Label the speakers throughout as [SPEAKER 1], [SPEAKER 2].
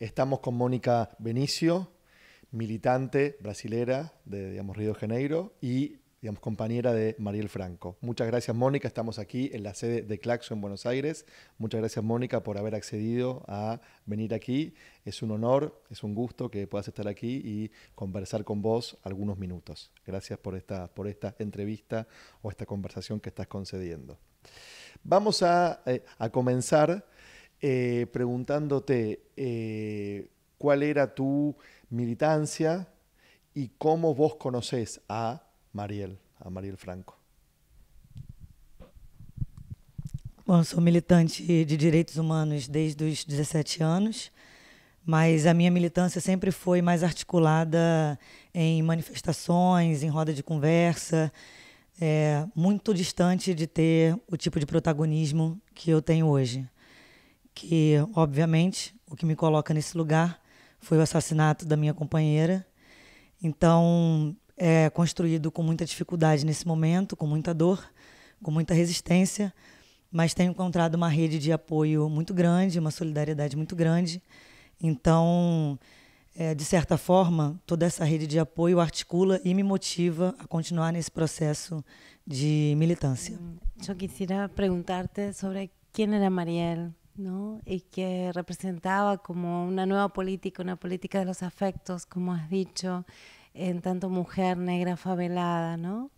[SPEAKER 1] Estamos con Mónica Benicio, militante brasilera de digamos, Río de Janeiro y digamos, compañera de Mariel Franco. Muchas gracias, Mónica. Estamos aquí en la sede de Claxo en Buenos Aires. Muchas gracias, Mónica, por haber accedido a venir aquí. Es un honor, es un gusto que puedas estar aquí y conversar con vos algunos minutos. Gracias por esta, por esta entrevista o esta conversación que estás concediendo. Vamos a, eh, a comenzar eh, preguntándote eh, cuál era tu militancia y cómo vos conocés a Mariel, a Mariel Franco.
[SPEAKER 2] Bom, eu sou militante de direitos humanos desde os 17 anos, mas a minha militância sempre foi mais articulada em manifestações, em roda de conversa, é, muito distante de ter o tipo de protagonismo que eu tenho hoje que, obviamente, o que me coloca nesse lugar foi o assassinato da minha companheira. Então, é construído com muita dificuldade nesse momento, com muita dor, com muita resistência, mas tenho encontrado uma rede de apoio muito grande, uma solidariedade muito grande. Então, é, de certa forma, toda essa rede de apoio articula e me motiva a continuar nesse processo de militância. Hum,
[SPEAKER 3] eu queria perguntar-te sobre quem era Marielle. ¿no? y que representaba como una nueva política, una política de los afectos, como has dicho, en tanto mujer negra favelada, ¿no?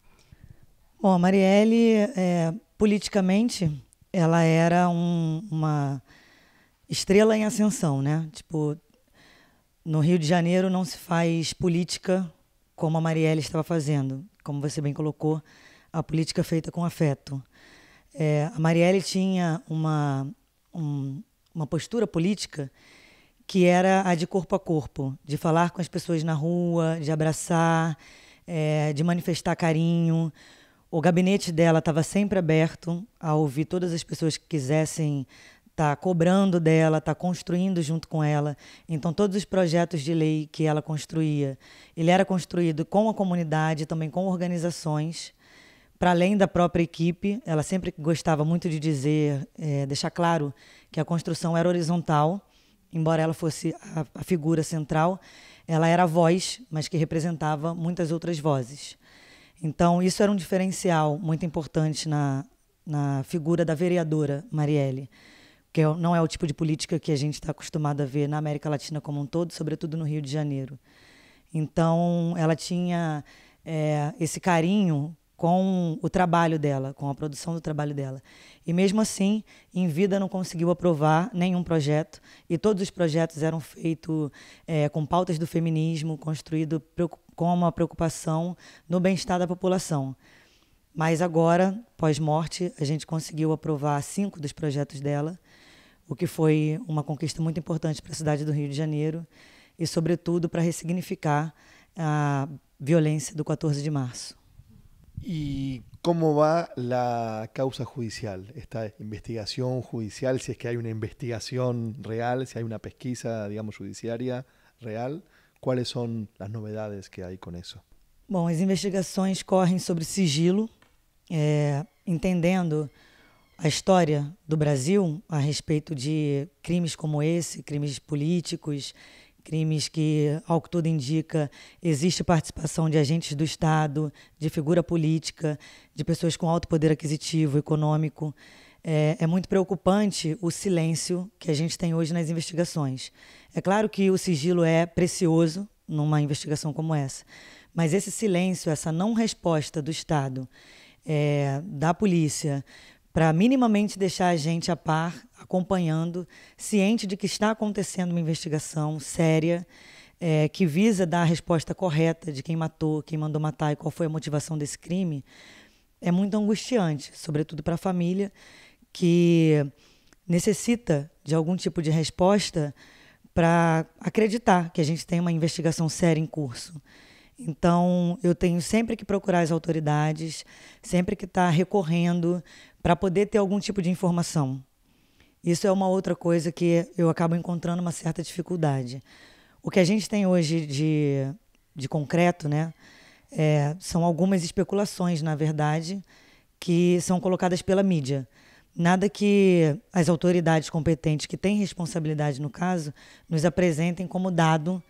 [SPEAKER 2] Bom, a Marielle, é, eh, politicamente, ela era um, uma estrela em ascensão, né? Tipo, no Rio de Janeiro não se faz política como a Marielle estava fazendo, como você bem colocou, a política feita com afeto. É, a Marielle tinha uma um, uma postura política que era a de corpo a corpo, de falar com as pessoas na rua, de abraçar, é, de manifestar carinho. O gabinete dela estava sempre aberto a ouvir todas as pessoas que quisessem estar tá cobrando dela, estar tá construindo junto com ela. Então, todos os projetos de lei que ela construía, ele era construído com a comunidade, também com organizações para além da própria equipe, ela sempre gostava muito de dizer, é, deixar claro que a construção era horizontal, embora ela fosse a, a figura central, ela era a voz, mas que representava muitas outras vozes. Então, isso era um diferencial muito importante na, na figura da vereadora Marielle, que é não é o tipo de política que a gente está acostumado a ver na América Latina como um todo, sobretudo no Rio de Janeiro. Então, ela tinha é, esse carinho com o trabalho dela, com a produção do trabalho dela. E mesmo assim, em vida não conseguiu aprovar nenhum projeto, e todos os projetos eram feitos é, com pautas do feminismo, construído com uma preocupação no bem-estar da população. Mas agora, pós-morte, a gente conseguiu aprovar cinco dos projetos dela, o que foi uma conquista muito importante para a cidade do Rio de Janeiro e, sobretudo, para ressignificar a violência do 14 de março.
[SPEAKER 1] ¿Y cómo va la causa judicial? Esta investigación judicial, si es que hay una investigación real, si hay una pesquisa, digamos, judiciaria real, ¿cuáles son las novedades que hay con eso?
[SPEAKER 2] Bom, as investigações correm sobre sigilo, é, entendendo a história do Brasil a respeito de crimes como esse, crimes políticos, crimes que, ao que tudo indica, existe participação de agentes do Estado, de figura política, de pessoas com alto poder aquisitivo, econômico. É, é, muito preocupante o silêncio que a gente tem hoje nas investigações. É claro que o sigilo é precioso numa investigação como essa, mas esse silêncio, essa não resposta do Estado, é, da polícia, para minimamente deixar a gente a par acompanhando, ciente de que está acontecendo uma investigação séria é, que visa dar a resposta correta de quem matou, quem mandou matar e qual foi a motivação desse crime, é muito angustiante, sobretudo para a família que necessita de algum tipo de resposta para acreditar que a gente tem uma investigação séria em curso. Então, eu tenho sempre que procurar as autoridades, sempre que estar tá recorrendo para poder ter algum tipo de informação. Isso é uma outra coisa que eu acabo encontrando uma certa dificuldade. O que a gente tem hoje de, de concreto, né, é, são algumas especulações, na verdade, que são colocadas pela mídia. Nada que as autoridades competentes que têm responsabilidade no caso nos apresentem como dado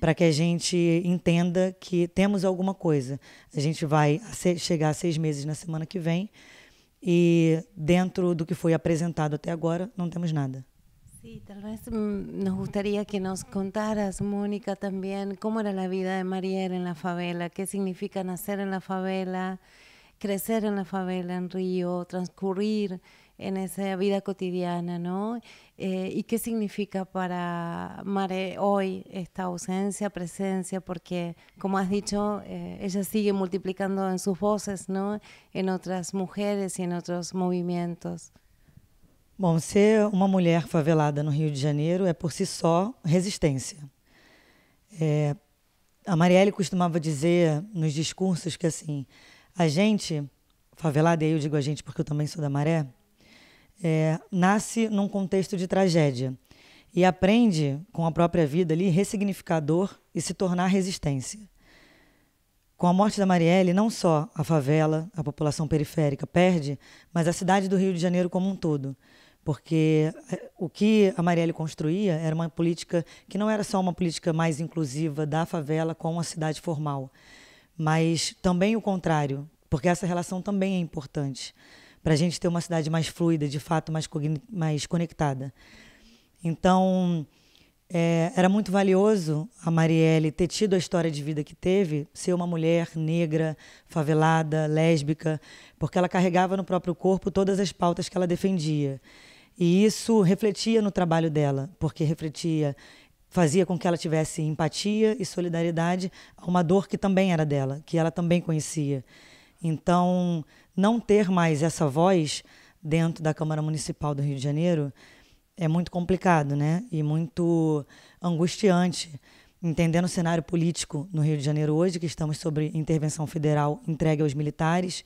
[SPEAKER 2] para que a gente entenda que temos alguma coisa. A gente vai chegar a seis meses na semana que vem e dentro do que foi apresentado até agora, não temos nada.
[SPEAKER 3] Sim, talvez nos gostaria que nos contaras, Mônica também como era a vida de Mariela em la favela, que significa nacer em la favela, crescer em la favela em Rio, transcurrir en esa vida cotidiana, ¿no? Eh, ¿Y qué significa para Mare hoy esta ausencia, presencia? Porque, como has dicho, eh, ella sigue multiplicando en sus voces, ¿no? En otras mujeres y en otros movimientos.
[SPEAKER 2] Bom, ser uma mulher favelada no Rio de Janeiro é por si só resistência. É, a Marielle costumava dizer nos discursos que assim, a gente, favelada, e eu digo a gente porque eu também sou da Maré, é, nasce num contexto de tragédia e aprende com a própria vida ali ressignificador e se tornar resistência. Com a morte da Marielle, não só a favela, a população periférica perde, mas a cidade do Rio de Janeiro como um todo. Porque é, o que a Marielle construía era uma política que não era só uma política mais inclusiva da favela com a cidade formal, mas também o contrário, porque essa relação também é importante para a gente ter uma cidade mais fluida, de fato, mais, mais conectada. Então, é, era muito valioso a Marielle ter tido a história de vida que teve, ser uma mulher negra, favelada, lésbica, porque ela carregava no próprio corpo todas as pautas que ela defendia. E isso refletia no trabalho dela, porque refletia, fazia com que ela tivesse empatia e solidariedade a uma dor que também era dela, que ela também conhecia. Então, não ter mais essa voz dentro da Câmara Municipal do Rio de Janeiro é muito complicado, né? E muito angustiante. Entendendo o cenário político no Rio de Janeiro hoje, que estamos sobre intervenção federal entregue aos militares,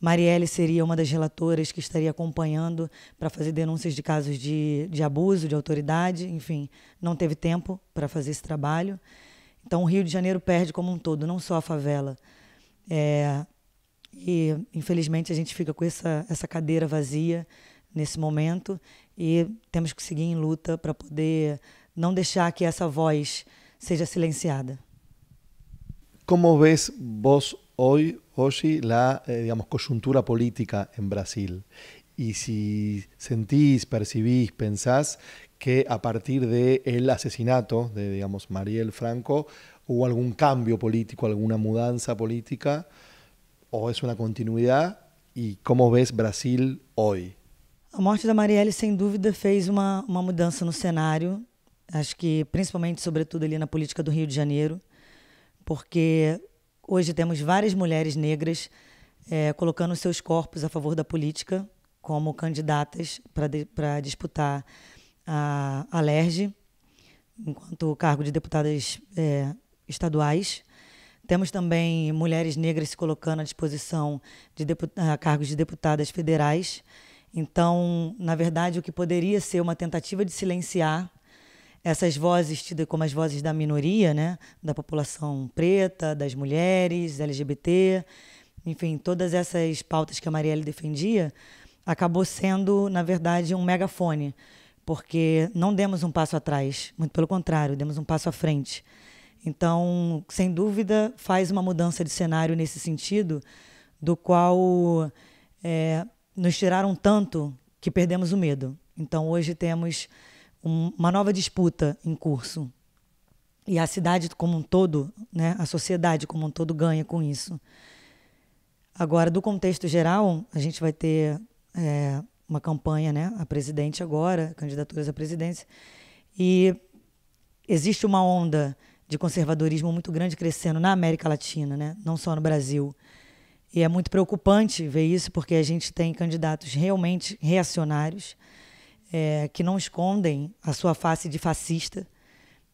[SPEAKER 2] Marielle seria uma das relatoras que estaria acompanhando para fazer denúncias de casos de, de abuso de autoridade, enfim, não teve tempo para fazer esse trabalho. Então, o Rio de Janeiro perde como um todo, não só a favela. É, e, infelizmente, a gente fica com essa, essa cadeira vazia nesse momento e temos que seguir em luta para poder não deixar que essa voz seja silenciada.
[SPEAKER 1] Como vês vos hoje, hoje la eh, digamos, coyuntura política em Brasil? E se sentís, percibís, pensás que a partir del de asesinato de, digamos, Mariel Franco hubo algum cambio político, alguma mudança política, ou es uma continuidade? E como vês Brasil hoje?
[SPEAKER 2] A morte da Marielle, sem dúvida, fez uma, uma mudança no cenário, acho que principalmente, sobretudo, ali na política do Rio de Janeiro, porque hoje temos várias mulheres negras é, colocando seus corpos a favor da política como candidatas para disputar a, a LERJ, enquanto cargo de deputadas é, estaduais. Temos também mulheres negras se colocando à disposição de a cargos de deputadas federais. Então, na verdade, o que poderia ser uma tentativa de silenciar essas vozes tidas como as vozes da minoria, né, da população preta, das mulheres, LGBT, enfim, todas essas pautas que a Marielle defendia, acabou sendo, na verdade, um megafone, porque não demos um passo atrás, muito pelo contrário, demos um passo à frente. Então, sem dúvida, faz uma mudança de cenário nesse sentido, do qual é, nos tiraram tanto que perdemos o medo. Então, hoje temos um, uma nova disputa em curso. E a cidade como um todo, né, a sociedade como um todo ganha com isso. Agora, do contexto geral, a gente vai ter é, uma campanha, né, a presidente agora, candidaturas à presidência, e existe uma onda de conservadorismo muito grande crescendo na América Latina, né? não só no Brasil. E é muito preocupante ver isso, porque a gente tem candidatos realmente reacionários, é, que não escondem a sua face de fascista.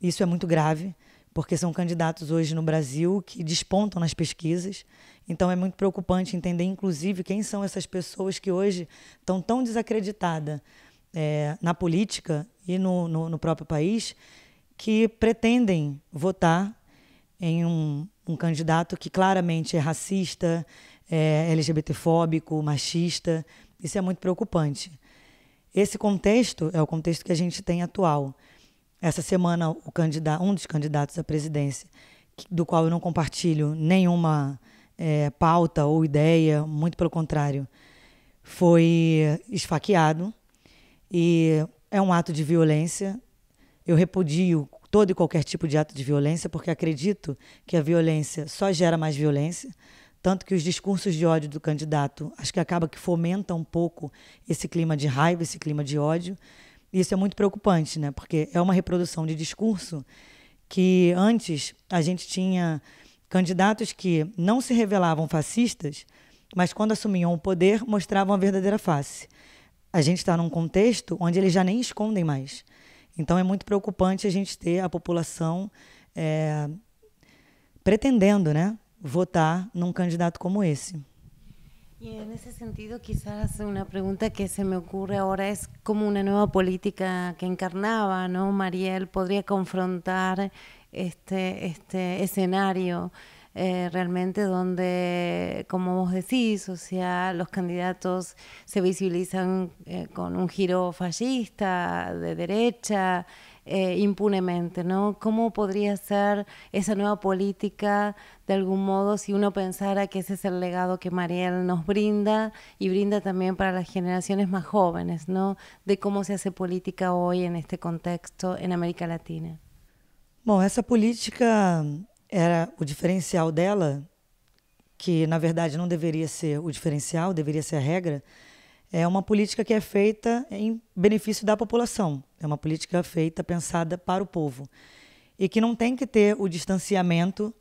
[SPEAKER 2] Isso é muito grave, porque são candidatos hoje no Brasil que despontam nas pesquisas. Então é muito preocupante entender, inclusive, quem são essas pessoas que hoje estão tão desacreditadas é, na política e no, no, no próprio país, que pretendem votar em um, um candidato que claramente é racista, é LGBTfóbico, machista. Isso é muito preocupante. Esse contexto é o contexto que a gente tem atual. Essa semana, um dos candidatos à presidência, do qual eu não compartilho nenhuma é, pauta ou ideia, muito pelo contrário, foi esfaqueado. E é um ato de violência eu repudio todo e qualquer tipo de ato de violência, porque acredito que a violência só gera mais violência, tanto que os discursos de ódio do candidato, acho que acaba que fomenta um pouco esse clima de raiva, esse clima de ódio. E isso é muito preocupante, né? Porque é uma reprodução de discurso que antes a gente tinha candidatos que não se revelavam fascistas, mas quando assumiam o poder mostravam a verdadeira face. A gente está num contexto onde eles já nem escondem mais. Então é muito preocupante a gente ter a população é, pretendendo né, votar num candidato como esse.
[SPEAKER 3] E nesse sentido, quizás uma pergunta que se me ocurre agora é como uma nova política que encarnava, ¿no? Mariel poderia confrontar este, este cenário? Eh, realmente donde, como vos decís, o sea, los candidatos se visibilizan eh, con un giro fascista, de derecha, eh, impunemente, ¿no? ¿Cómo podría ser esa nueva política de algún modo si uno pensara que ese es el legado que Mariel nos brinda y brinda también para las generaciones más jóvenes, ¿no? De cómo se hace política hoy en este contexto en América Latina.
[SPEAKER 2] Bueno, esa política era o diferencial dela, que na verdade não deveria ser o diferencial, deveria ser a regra, é uma política que é feita em benefício da população. É uma política feita, pensada para o povo. E que não tem que ter o distanciamento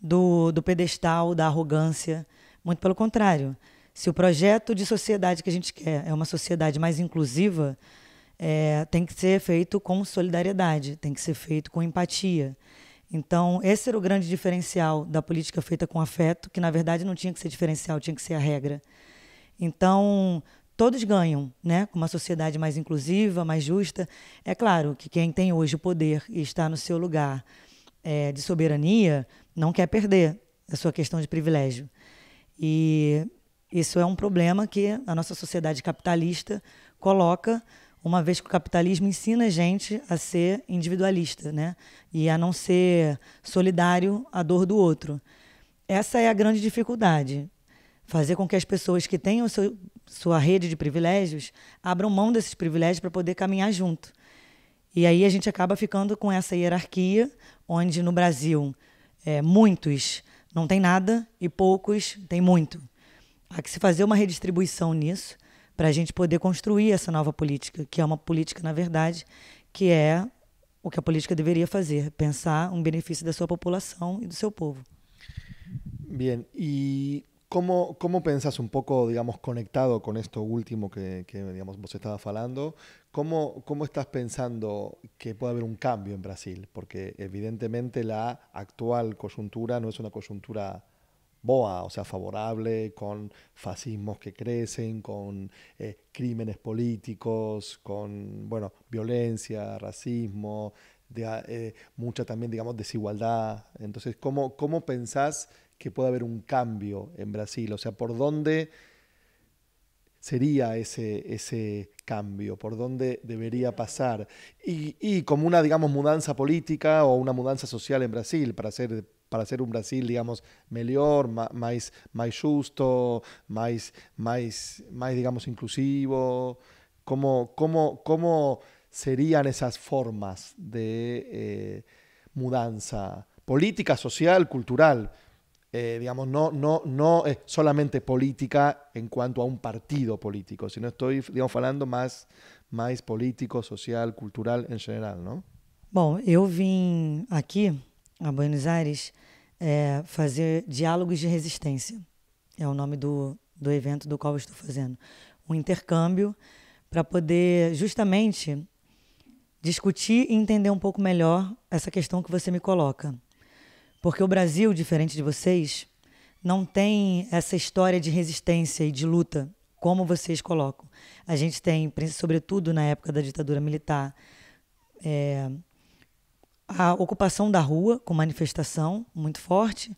[SPEAKER 2] do, do pedestal, da arrogância. Muito pelo contrário. Se o projeto de sociedade que a gente quer é uma sociedade mais inclusiva, é, tem que ser feito com solidariedade, tem que ser feito com empatia. Então, esse era o grande diferencial da política feita com afeto, que na verdade não tinha que ser diferencial, tinha que ser a regra. Então, todos ganham, né? Com uma sociedade mais inclusiva, mais justa. É claro que quem tem hoje o poder e está no seu lugar é, de soberania não quer perder a sua questão de privilégio. E isso é um problema que a nossa sociedade capitalista coloca uma vez que o capitalismo ensina a gente a ser individualista, né? E a não ser solidário à dor do outro. Essa é a grande dificuldade. Fazer com que as pessoas que tenham seu, sua rede de privilégios abram mão desses privilégios para poder caminhar junto. E aí a gente acaba ficando com essa hierarquia, onde no Brasil é, muitos não têm nada e poucos têm muito. Há que se fazer uma redistribuição nisso para a gente poder construir essa nova política, que é uma política, na verdade, que é o que a política deveria fazer, pensar um benefício da sua população e do seu povo.
[SPEAKER 1] Bien, e como como pensas um pouco, digamos, conectado com esto último que, que digamos, você estava falando, como como estás pensando que pode haver um cambio em Brasil? Porque evidentemente a actual conjuntura não é uma conjuntura boa, o sea, favorable, con fascismos que crecen, con eh, crímenes políticos, con, bueno, violencia, racismo, ah, eh, mucha también, digamos, desigualdad. Entonces, ¿cómo, ¿cómo pensás que puede haber un cambio en Brasil? O sea, ¿por dónde sería ese, ese cambio? ¿Por dónde debería pasar? Y, y como una, digamos, mudanza política o una mudanza social en Brasil, para ser para hacer un Brasil, digamos, mejor, más, más justo, más, más, más, digamos, inclusivo? ¿Cómo, cómo, cómo serían esas formas de eh, mudanza política, social, cultural? Eh, digamos, no, no, no solamente política en cuanto a un partido político, sino estoy, digamos, hablando más, más político, social, cultural en general, ¿no?
[SPEAKER 2] yo eu aquí a Buenos Aires é, fazer diálogos de resistência. É o nome do, do evento do qual estou fazendo. Um intercâmbio para poder justamente discutir e entender um pouco melhor essa questão que você me coloca. Porque o Brasil, diferente de vocês, não tem essa história de resistência e de luta como vocês colocam. A gente tem, sobretudo na época da ditadura militar, é, a ocupação da rua com manifestação muito forte,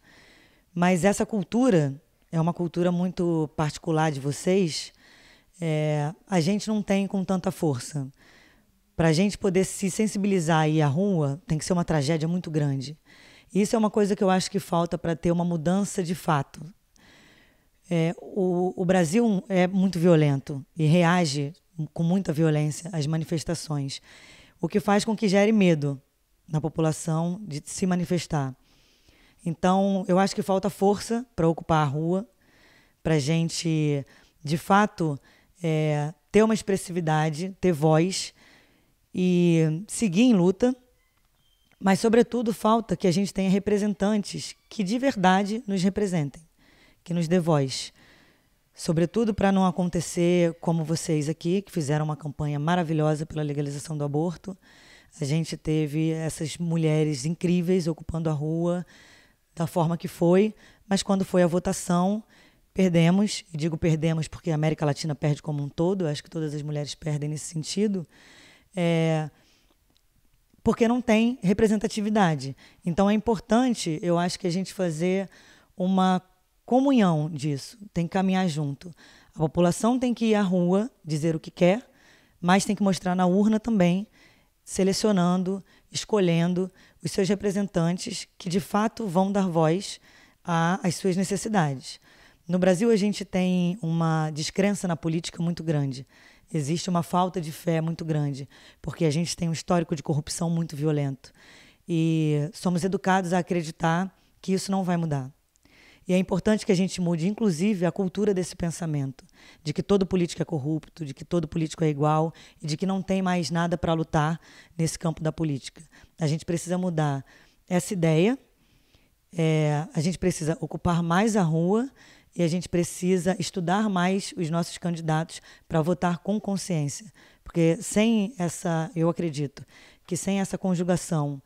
[SPEAKER 2] mas essa cultura é uma cultura muito particular de vocês. É, a gente não tem com tanta força. Para a gente poder se sensibilizar e ir à rua, tem que ser uma tragédia muito grande. Isso é uma coisa que eu acho que falta para ter uma mudança de fato. É, o, o Brasil é muito violento e reage com muita violência às manifestações, o que faz com que gere medo na população de se manifestar. Então, eu acho que falta força para ocupar a rua, para a gente, de fato, é, ter uma expressividade, ter voz e seguir em luta. Mas, sobretudo, falta que a gente tenha representantes que de verdade nos representem, que nos dê voz. Sobretudo para não acontecer como vocês aqui, que fizeram uma campanha maravilhosa pela legalização do aborto a gente teve essas mulheres incríveis ocupando a rua da forma que foi, mas quando foi a votação, perdemos, e digo perdemos porque a América Latina perde como um todo, acho que todas as mulheres perdem nesse sentido, é, porque não tem representatividade. Então é importante, eu acho que a gente fazer uma comunhão disso, tem que caminhar junto. A população tem que ir à rua dizer o que quer, mas tem que mostrar na urna também selecionando, escolhendo os seus representantes que de fato vão dar voz às suas necessidades. No Brasil, a gente tem uma descrença na política muito grande. Existe uma falta de fé muito grande, porque a gente tem um histórico de corrupção muito violento. E somos educados a acreditar que isso não vai mudar. E é importante que a gente mude, inclusive, a cultura desse pensamento, de que todo político é corrupto, de que todo político é igual e de que não tem mais nada para lutar nesse campo da política. A gente precisa mudar essa ideia, é, a gente precisa ocupar mais a rua e a gente precisa estudar mais os nossos candidatos para votar com consciência. Porque sem essa, eu acredito, que sem essa conjugação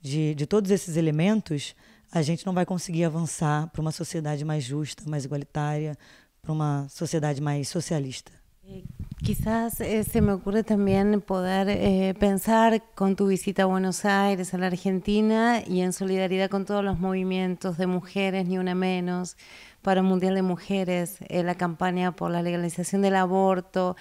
[SPEAKER 2] de, de todos esses elementos a gente não vai conseguir avançar para uma sociedade mais justa, mais igualitária, para uma sociedade mais socialista.
[SPEAKER 3] Eh, quizás eh, se me ocurre también poder eh, pensar con tu visita a Buenos Aires, a la Argentina y en solidaridad con todos los movimientos de mujeres, ni una menos, para el Mundial de Mujeres, eh, la campaña por la legalización del aborto.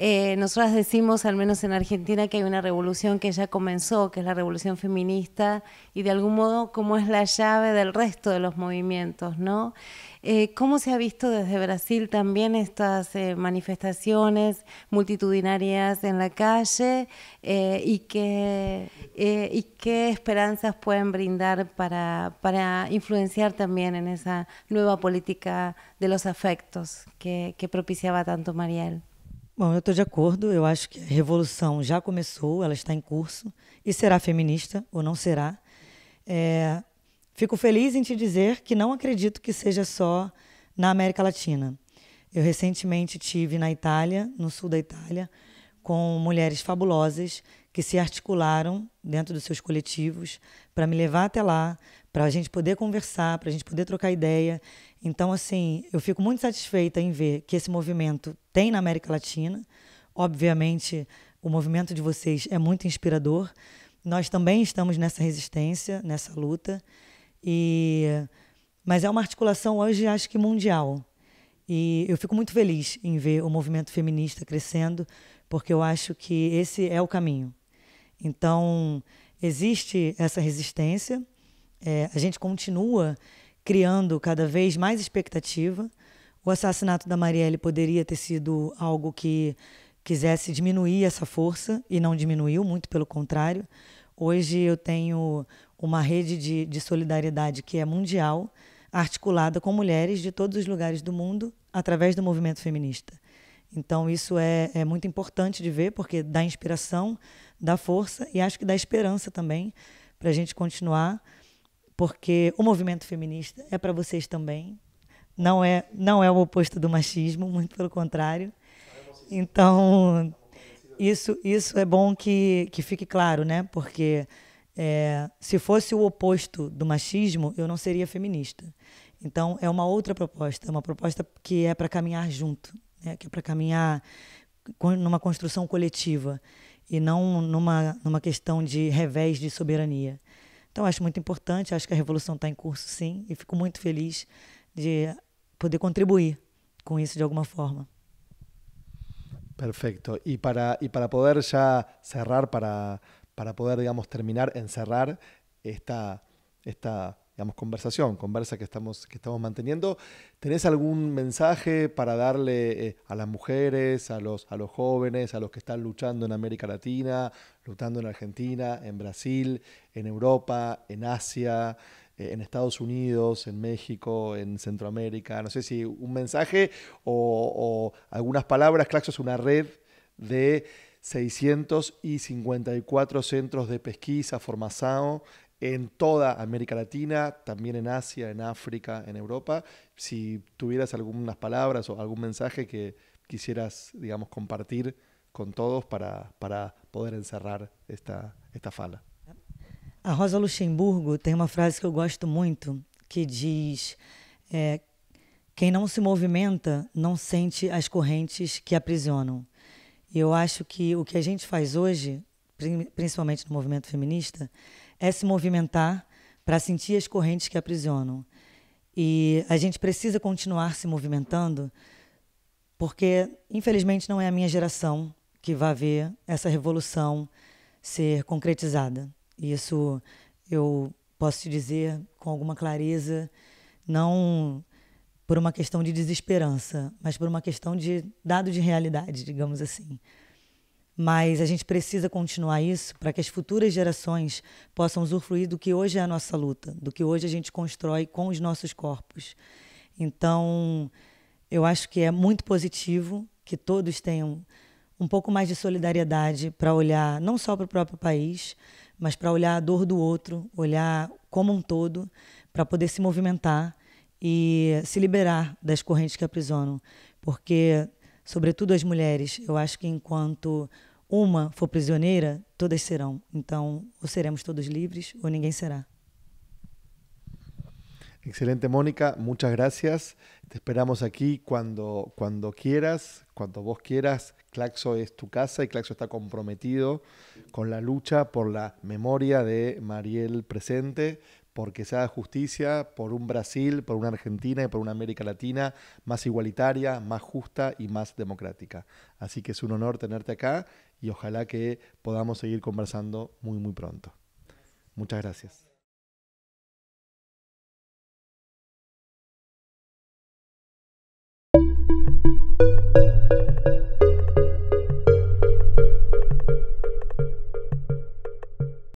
[SPEAKER 3] Eh, nosotras decimos, al menos en Argentina, que hay una revolución que ya comenzó, que es la revolución feminista, y de algún modo como es la llave del resto de los movimientos, ¿no? Eh, ¿Cómo se ha visto desde Brasil también estas eh, manifestaciones multitudinarias en la calle y, qué, esperanzas pueden brindar para, influenciar también en esa nueva política de los afectos que, que propiciaba tanto Mariel?
[SPEAKER 2] Bom, eu estou de acordo. Eu acho que a revolução já começou, ela está em curso e será feminista ou não será. É, fico feliz em te dizer que não acredito que seja só na América Latina. Eu recentemente tive na Itália, no sul da Itália, com mulheres fabulosas que se articularam dentro dos seus coletivos para me levar até lá, para a gente poder conversar, para a gente poder trocar ideia então, assim, eu fico muito satisfeita em ver que esse movimento tem na América Latina. Obviamente, o movimento de vocês é muito inspirador. Nós também estamos nessa resistência, nessa luta. E mas é uma articulação hoje acho que mundial. E eu fico muito feliz em ver o movimento feminista crescendo, porque eu acho que esse é o caminho. Então, existe essa resistência, é, a gente continua criando cada vez mais expectativa. O assassinato da Marielle poderia ter sido algo que quisesse diminuir essa força e não diminuiu, muito pelo contrário. Hoje eu tenho uma rede de, de solidariedade que é mundial, articulada com mulheres de todos os lugares do mundo através do movimento feminista. Então, isso é, é muito importante de ver, porque dá inspiração, dá força e acho que dá esperança também para a gente continuar porque o movimento feminista é para vocês também. Não é, não é o oposto do machismo, muito pelo contrário. Então, isso, isso é bom que, que fique claro, né? Porque é, se fosse o oposto do machismo, eu não seria feminista. Então, é uma outra proposta, uma proposta que é para caminhar junto, né? que é para caminhar numa construção coletiva e não numa, numa questão de revés de soberania. Então, acho muito importante, acho que a revolução está em curso, sim, e fico muito feliz de poder contribuir com isso de alguma forma.
[SPEAKER 1] Perfecto. Y para, y para poder ya cerrar, para, para poder, digamos, terminar, encerrar esta, esta digamos, conversación, conversa que estamos, que estamos manteniendo. ¿Tenés algún mensaje para darle eh, a las mujeres, a los, a los jóvenes, a los que están luchando en América Latina, luchando en Argentina, en Brasil, en Europa, en Asia, eh, en Estados Unidos, en México, en Centroamérica? No sé si un mensaje o, o algunas palabras. Claxo es una red de 654 centros de pesquisa, formación en toda América Latina, también en Asia, en África, en Europa. Si tuvieras algunas palabras o algún mensaje que quisieras, digamos, compartir com todos para, para poder encerrar esta, esta fala.
[SPEAKER 2] A Rosa Luxemburgo tem uma frase que eu gosto muito que diz: é, Quem não se movimenta não sente as correntes que aprisionam. E eu acho que o que a gente faz hoje, principalmente no movimento feminista, é se movimentar para sentir as correntes que aprisionam. E a gente precisa continuar se movimentando, porque, infelizmente, não é a minha geração que vai ver essa revolução ser concretizada. E isso eu posso te dizer com alguma clareza, não por uma questão de desesperança, mas por uma questão de dado de realidade, digamos assim mas a gente precisa continuar isso para que as futuras gerações possam usufruir do que hoje é a nossa luta, do que hoje a gente constrói com os nossos corpos. Então, eu acho que é muito positivo que todos tenham um pouco mais de solidariedade para olhar não só para o próprio país, mas para olhar a dor do outro, olhar como um todo, para poder se movimentar e se liberar das correntes que aprisionam. Porque, sobretudo as mulheres, eu acho que enquanto Una for prisionera, todas serán. Entonces, o seremos todos libres o ninguém será.
[SPEAKER 1] Excelente, Mónica. Muchas gracias. Te esperamos aquí cuando, cuando quieras, cuando vos quieras. Claxo es tu casa y Claxo está comprometido con la lucha por la memoria de Mariel presente, porque se haga justicia por un Brasil, por una Argentina y por una América Latina más igualitaria, más justa y más democrática. Así que es un honor tenerte acá y ojalá que podamos seguir conversando muy, muy pronto.
[SPEAKER 2] Muchas gracias.